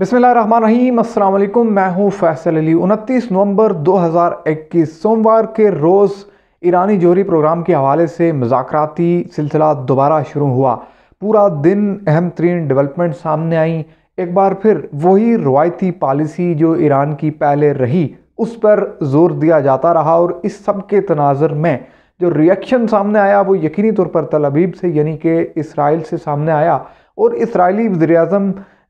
बिसमीम अल्लाम मैं हूं फैसल अली 29 नवंबर 2021 सोमवार के रोज़ ईरानी जोहरी प्रोग्राम के हवाले से मजाकती सिलसिला दोबारा शुरू हुआ पूरा दिन अहम तरीन डेवलपमेंट सामने आई एक बार फिर वही रवायती पॉलिसी जो ईरान की पहले रही उस पर जोर दिया जाता रहा और इस सब के तनाजर में जो रिएक्शन सामने आया वो यकीनी तौर पर तलबीब से यानी कि इसराइल से सामने आया और इसराइली वज़ी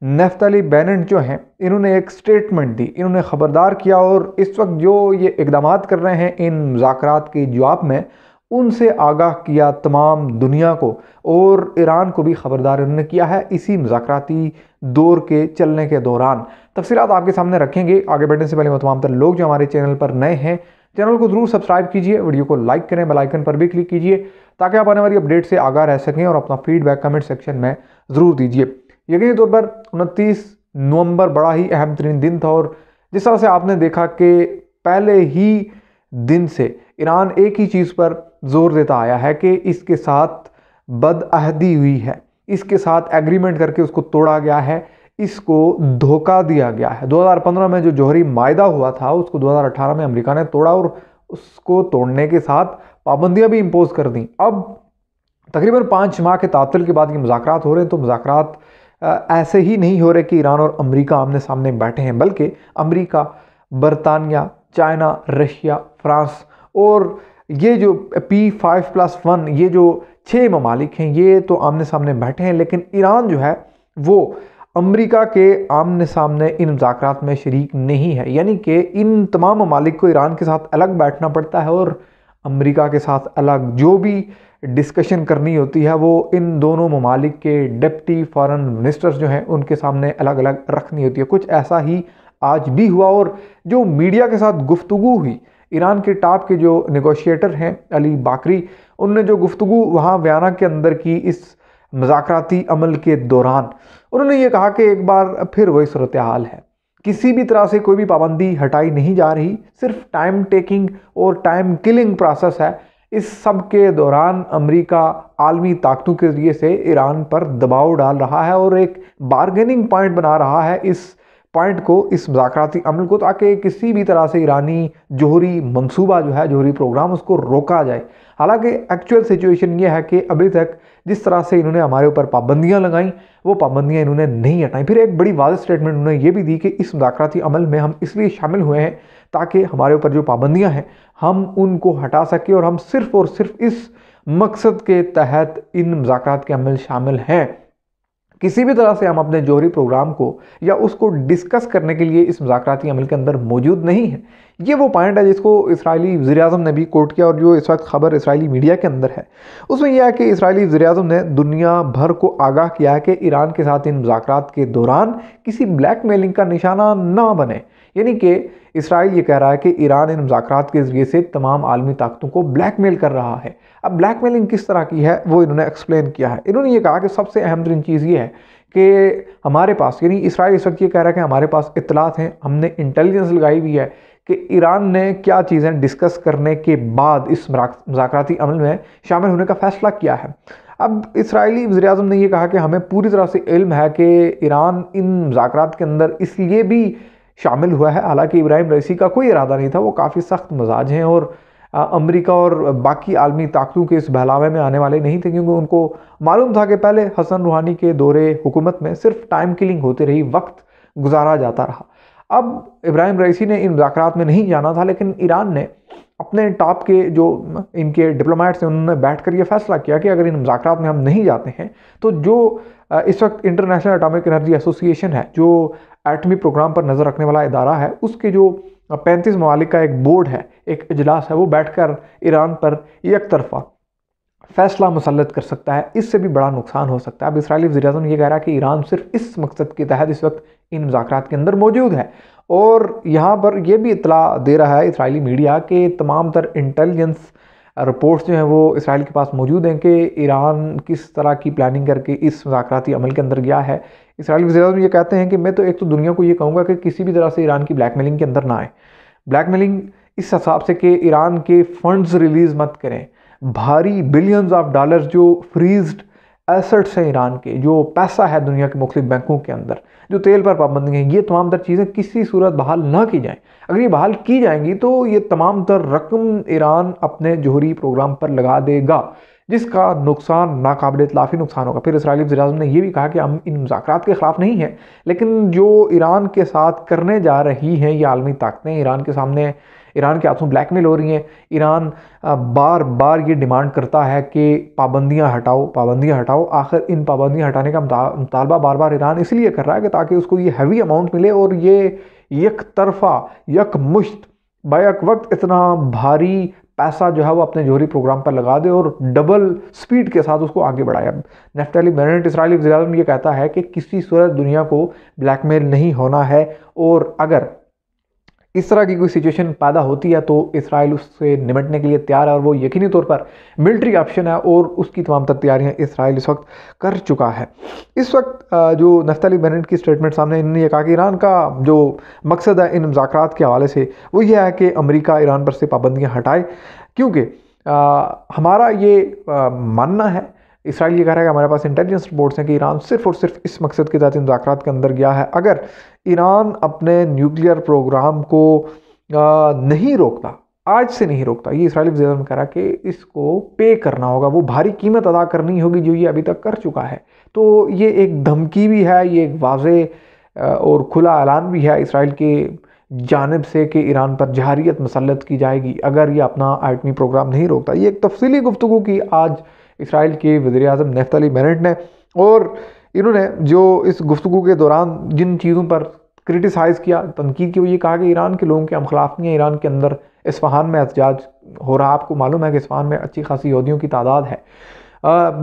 नफ्ताली बैनट जो हैं इन्होंने एक स्टेटमेंट दी इन्होंने ख़बरदार किया और इस वक्त जो ये इकदाम कर रहे हैं इन मुजात के जवाब में उनसे आगाह किया तमाम दुनिया को और ईरान को भी ख़बरदार उन्होंने किया है इसी मुजाती दौर के चलने के दौरान तफसीत आपके सामने रखेंगे आगे बढ़ने से पहले वो तमाम तर लोग जो हमारे चैनल पर नए हैं चैनल को ज़रूर सब्सक्राइब कीजिए वीडियो को लाइक करें बेलाइकन पर भी क्लिक कीजिए ताकि आप आने वाली अपडेट से आगाह रह सकें और अपना फीडबैक कमेंट सेक्शन में ज़रूर दीजिए यकीनी तौर पर उनतीस नवंबर बड़ा ही अहम तरीन दिन था और जिस तरह से आपने देखा कि पहले ही दिन से ईरान एक ही चीज़ पर जोर देता आया है कि इसके साथ बदअहदी हुई है इसके साथ एग्रीमेंट करके उसको तोड़ा गया है इसको धोखा दिया गया है 2015 में जो जौहरी मायदा हुआ था उसको 2018 में अमेरिका ने तोड़ा और उसको तोड़ने के साथ पाबंदियां भी इम्पोज कर दी अब तकरीबन पाँच माह के तातल के बाद ये मुजाकर हो रहे हैं तो मुजाकर ऐसे ही नहीं हो रहे कि ईरान और अमेरिका आमने सामने बैठे हैं बल्कि अमेरिका बरतानिया चाइना रशिया फ्रांस और ये जो पी फाइव प्लस वन ये जो छः ममालिक हैं ये तो आमने सामने बैठे हैं लेकिन ईरान जो है वो अमेरिका के आमने सामने इन मुजाकर में शरीक नहीं है यानी कि इन तमाम ममालिक को ईरान के साथ अलग बैठना पड़ता है और अमेरिका के साथ अलग जो भी डिस्कशन करनी होती है वो इन दोनों ममालिक के डिप्टी फॉरेन मिनिस्टर्स जो हैं उनके सामने अलग अलग रखनी होती है कुछ ऐसा ही आज भी हुआ और जो मीडिया के साथ गुफ्तु हुई ईरान के टॉप के जो नगोशिएटर हैं अली बाकरी उनने जो गुफ्तु वहाँ व्याना के अंदर की इस मजाकती अमल के दौरान उन्होंने ये कहा कि एक बार फिर वही सूरत हाल है किसी भी तरह से कोई भी पाबंदी हटाई नहीं जा रही सिर्फ टाइम टेकिंग और टाइम किलिंग प्रोसेस है इस सब के दौरान अमेरिका आलमी ताकतों के जरिए से ईरान पर दबाव डाल रहा है और एक बारगेनिंग पॉइंट बना रहा है इस पॉइंट को इस मुजाकराती अमल को ताकि किसी भी तरह से ईरानी जोहरी मनसूबा जो है जोहरी प्रोग्राम उसको रोका जाए हालांकि एक्चुअल सिचुएशन ये है कि अभी तक जिस तरह से इन्होंने हमारे ऊपर पाबंदियाँ लगाई वो पाबंदियाँ इन्होंने नहीं हटाई फिर एक बड़ी वाज स्टेटमेंट उन्होंने ये भी दी कि इस मुजाकराती अमल में हम इसलिए शामिल हुए हैं ताकि हमारे ऊपर जो पाबंदियाँ हैं हम उनको हटा सकें और हम सिर्फ़ और सिर्फ इस मकसद के तहत इन मुजाकर के अमल शामिल हैं किसी भी तरह से हम अपने जोहरी प्रोग्राम को या उसको डिस्कस करने के लिए इस मुजाकती अमल के अंदर मौजूद नहीं है ये वो पॉइंट है जिसको इसराइली वजी अजम ने भी कोट किया और जो इस वक्त खबर इसराइली मीडिया के अंदर है उसमें यह है कि इसराइली वजी अजम ने दुनिया भर को आगाह किया है कि ईरान के साथ इन मुजाकर के दौरान किसी ब्लैक मेलिंग का निशाना ना बने यानी कि इसराइल ये कह रहा है कि ईरान इन मुजाकर के ज़रिए से तमाम आलमी ताकतों को ब्लैक मेल कर रहा है अब ब्लैक मेलिंग किस तरह की है वो इन्होंने एक्सप्लेन किया है इन्होंने ये कहा कि सबसे अहम तरीन चीज़ ये है कि हमारे पास यानी इसराइल इस वक्त ये कह रहा है कि हमारे पास इतलात हैं हमने इंटेलिजेंस लगाई हुई है कि ईरान ने क्या चीज़ें डिस्कस करने के बाद इस मजाकती अमल में शामिल होने का फ़ैसला किया है अब इसराइली वजी अजम ने यह कहा कि हमें पूरी तरह से इल्म है कि ईरान इन मुजात के अंदर इसलिए भी शामिल हुआ है हालांकि इब्राहिम रईसी का कोई इरादा नहीं था वो काफ़ी सख्त मजाज हैं और अमेरिका और बाकी आलमी ताकतों के इस बहलावे में आने वाले नहीं थे क्योंकि उनको मालूम था कि पहले हसन रूहानी के दौरे हुकूमत में सिर्फ टाइम किलिंग होते रही वक्त गुजारा जाता रहा अब इब्राहिम रईसी ने इन मुजाकर में नहीं जाना था लेकिन ईरान ने अपने टॉप के जो इनके डिप्लोमेट्स हैं उन्होंने बैठ कर ये फैसला किया कि अगर इन मुजाकर में हम नहीं जाते हैं तो जो इस वक्त इंटरनेशनल एटॉमिक एनर्जी एसोसिएशन है जो एटमी प्रोग्राम पर नज़र रखने वाला इदारा है उसके जो पैंतीस ममालिक का एक बोर्ड है एक अजलास है वो बैठ कर ईरान पर एक तरफा फैसला मुसलत कर सकता है इससे भी बड़ा नुकसान हो सकता है अब इसराइली वजी अजम यह कह रहा है कि ईरान सिर्फ इस मकसद के तहत इस वक्त इन मुजाकर के अंदर मौजूद है और यहाँ पर यह भी इतला दे रहा है इसराइली मीडिया के तमाम तर इंटेलिजेंस रिपोर्ट्स जो हैं वो इसराइल के पास मौजूद हैं कि ईरान किस तरह की प्लानिंग करके इस मुजाकती अमल के अंदर गया है इसराइल वजी अजम ये कहते हैं कि मैं तो एक तो दुनिया को ये कहूँगा कि किसी भी तरह से ईरान की ब्लैक मेलिंग के अंदर ना आए मेलिंग इस हिसाब से कि ईरान के फंड्स रिलीज़ मत करें भारी बिलियंस ऑफ डॉलर्स जो फ्रीज्ड एसेट्स हैं ईरान के जो पैसा है दुनिया के मुख्त बैंकों के अंदर जो तेल पर पाबंदी है ये तमाम तर चीज़ें किसी सूरत बहाल ना की जाएँ अगर ये बहाल की जाएंगी तो ये तमाम तर रकम ईरान अपने जोहरी प्रोग्राम पर लगा देगा जिसका नुकसान नाकबले इतलाफी नुकसान होगा फिर इसराइली वजीम ने यह भी कहा कि हम इन मुजाकर के ख़िलाफ़ नहीं हैं लेकिन जो ईरान के साथ करने जा रही हैं ये आलमी ताकतें ईरान के सामने ईरान के हाथों ब्लैकमेल हो रही हैं ईरान बार बार ये डिमांड करता है कि पाबंदियाँ हटाओ पाबंदियाँ हटाओ आखिर इन पाबंदियाँ हटाने का मुतालबा बार बार ईरान इसलिए कर रहा है कि ताकि उसको ये हैवी अमाउंट मिले और ये यक तरफा यक मुश्त बैक वक्त इतना भारी पैसा जो है वो अपने जोहरी प्रोग्राम पर लगा दे और डबल स्पीड के साथ उसको आगे बढ़ाया नेफ्टली बेनेट इसराइली वजी ये कहता है कि किसी सूरत दुनिया को ब्लैकमेल नहीं होना है और अगर इस तरह की कोई सिचुएशन पैदा होती है तो इसराइल उससे निमटने के लिए तैयार है और वो यकीनी तौर पर मिलिट्री ऑप्शन है और उसकी तमाम तक तैयारियाँ इसराइल इस वक्त कर चुका है इस वक्त जो नफ्ताली बैनट की स्टेटमेंट सामने इन्होंने कहा कि ईरान का जो मकसद है इन मुजाकर के हवाले से वो ये है कि अमरीका ईरान पर से पाबंदियाँ हटाए क्योंकि हमारा ये मानना है इसराइल ये कह रहा है कि हमारे पास इंटेलिजेंस रिपोर्ट्स हैं कि ईरान सिर्फ और सिर्फ इस मकसद के साथ इन मुजात के अंदर गया है अगर ईरान अपने न्यूक्लियर प्रोग्राम को नहीं रोकता आज से नहीं रोकता ये इसराइल ने कह रहा कि इसको पे करना होगा वो भारी कीमत अदा करनी होगी जो ये अभी तक कर चुका है तो ये एक धमकी भी है ये एक वाज और खुला ऐलान भी है इसराइल के जानब से कि ईरान पर जहारियत मसलत की जाएगी अगर ये अपना आइटमी प्रोग्राम नहीं रोकता ये एक तफसीली गुफ्तु की आज इसराइल के वज़ी अजम नफ्ताली मैनट ने और इन्होंने जो इस गुफ्तु के दौरान जिन चीज़ों पर क्रिटिसाइज़ किया तनकीद की वो ये कहा कि ईरान के लोगों के हम खिलाफ नहीं है ईरान के अंदर इसफहान में एहतजाज हो रहा आपको मालूम है कि इसफहान में अच्छी खासी यहूदियों की तादाद है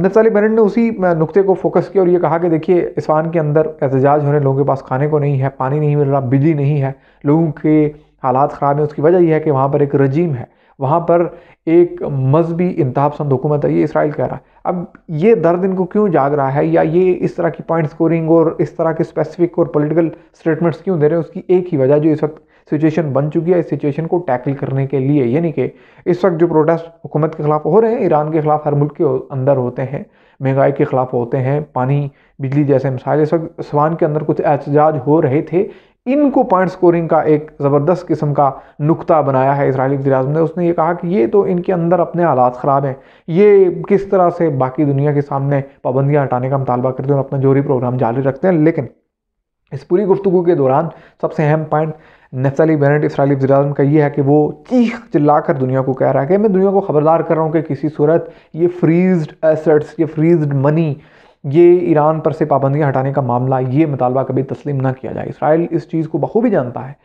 नफ्ताली बेनेट ने उसी नुकते को फोकस किया और ये कहा कि देखिए इसफहान के अंदर एहतजाज होने लोगों के पास खाने को नहीं है पानी नहीं मिल रहा बिजली नहीं है लोगों के हालात ख़राब हैं उसकी वजह यह है कि वहाँ पर एक रजीम है वहाँ पर एक मजहबी इंतहा पसंद हुकूमत है ये इसराइल कह रहा है अब ये दर्द इनको क्यों जाग रहा है या ये इस तरह की पॉइंट स्कोरिंग और इस तरह के स्पेसिफिक और पोलिटिकल स्टेटमेंट्स क्यों दे रहे हैं उसकी एक ही वजह जो इस वक्त सिचुएशन बन चुकी है इस सिचुएशन को टैकल करने के लिए यानी कि इस वक्त जो प्रोटेस्ट हुकूमत के ख़िलाफ़ हो रहे हैं ईरान के ख़िलाफ़ हर मुल्क के अंदर होते हैं महंगाई के ख़िलाफ़ होते हैं पानी बिजली जैसे मिसाइल इस वक्त सवान के अंदर कुछ एहतजाज हो रहे थे इनको पॉइंट स्कोरिंग का एक ज़बरदस्त किस्म का नुकता बनाया है इसराइली वजी ने उसने ये कहा कि ये तो इनके अंदर अपने हालात ख़राब हैं ये किस तरह से बाकी दुनिया के सामने पाबंदियाँ हटाने का मुतालबा करते हैं और अपना जोहरी प्रोग्राम जारी रखते हैं लेकिन इस पूरी गुफ्तु के दौरान सबसे अहम पॉइंट नफ्ताली बैनट इसराइली वजी का ये है कि वो चीख चिल्ला कर दुनिया को कह रहा है कि मैं दुनिया को खबरदार कर रहा हूँ कि किसी सूरत ये फ्रीज्ड एसेट्स ये फ्रीज्ड मनी ये ईरान पर से पाबंदियाँ हटाने का मामला ये मुतालबा कभी तस्लीम ना किया जाए इसराइल इस चीज़ को बखूबी जानता है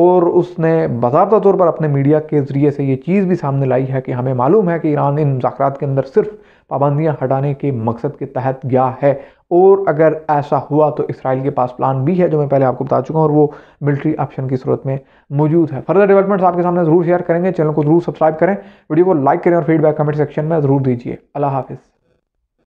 और उसने बाबा तौर पर अपने मीडिया के ज़रिए से ये चीज़ भी सामने लाई है कि हमें मालूम है कि ईरान इन मुखरत के अंदर सिर्फ पाबंदियाँ हटाने के मकसद के तहत गया है और अगर ऐसा हुआ तो इसराइल के पास प्लान भी है जो मैं पहले आपको बता चुका हूँ और वो मिलिट्री ऑप्शन की सूरत में मौजूद है फर्दर डेवलपमेंट्स आपके सामने ज़रूर शेयर करेंगे चैनल को ज़रूर सब्सक्राइब करें वीडियो को लाइक करें और फीडबैक कमेंट सेक्शन में ज़रूर दीजिए अल्लाह हाफिज़